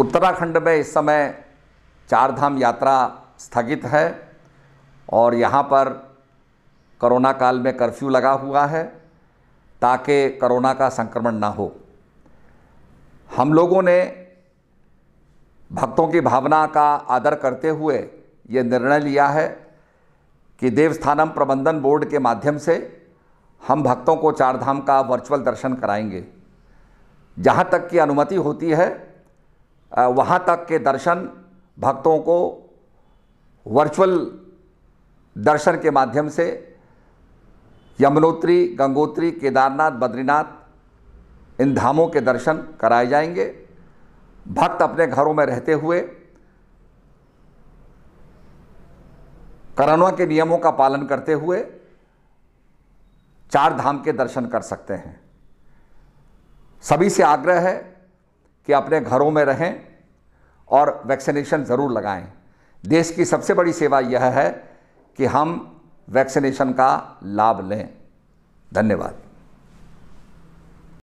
उत्तराखंड में इस समय चार धाम यात्रा स्थगित है और यहाँ पर कोरोना काल में कर्फ्यू लगा हुआ है ताकि कोरोना का संक्रमण ना हो हम लोगों ने भक्तों की भावना का आदर करते हुए ये निर्णय लिया है कि देवस्थानम प्रबंधन बोर्ड के माध्यम से हम भक्तों को चारधाम का वर्चुअल दर्शन कराएंगे जहाँ तक की अनुमति होती है वहाँ तक के दर्शन भक्तों को वर्चुअल दर्शन के माध्यम से यमुनोत्री गंगोत्री केदारनाथ बद्रीनाथ इन धामों के दर्शन कराए जाएंगे भक्त अपने घरों में रहते हुए करोना के नियमों का पालन करते हुए चार धाम के दर्शन कर सकते हैं सभी से आग्रह है कि अपने घरों में रहें और वैक्सीनेशन ज़रूर लगाएं देश की सबसे बड़ी सेवा यह है कि हम वैक्सीनेशन का लाभ लें धन्यवाद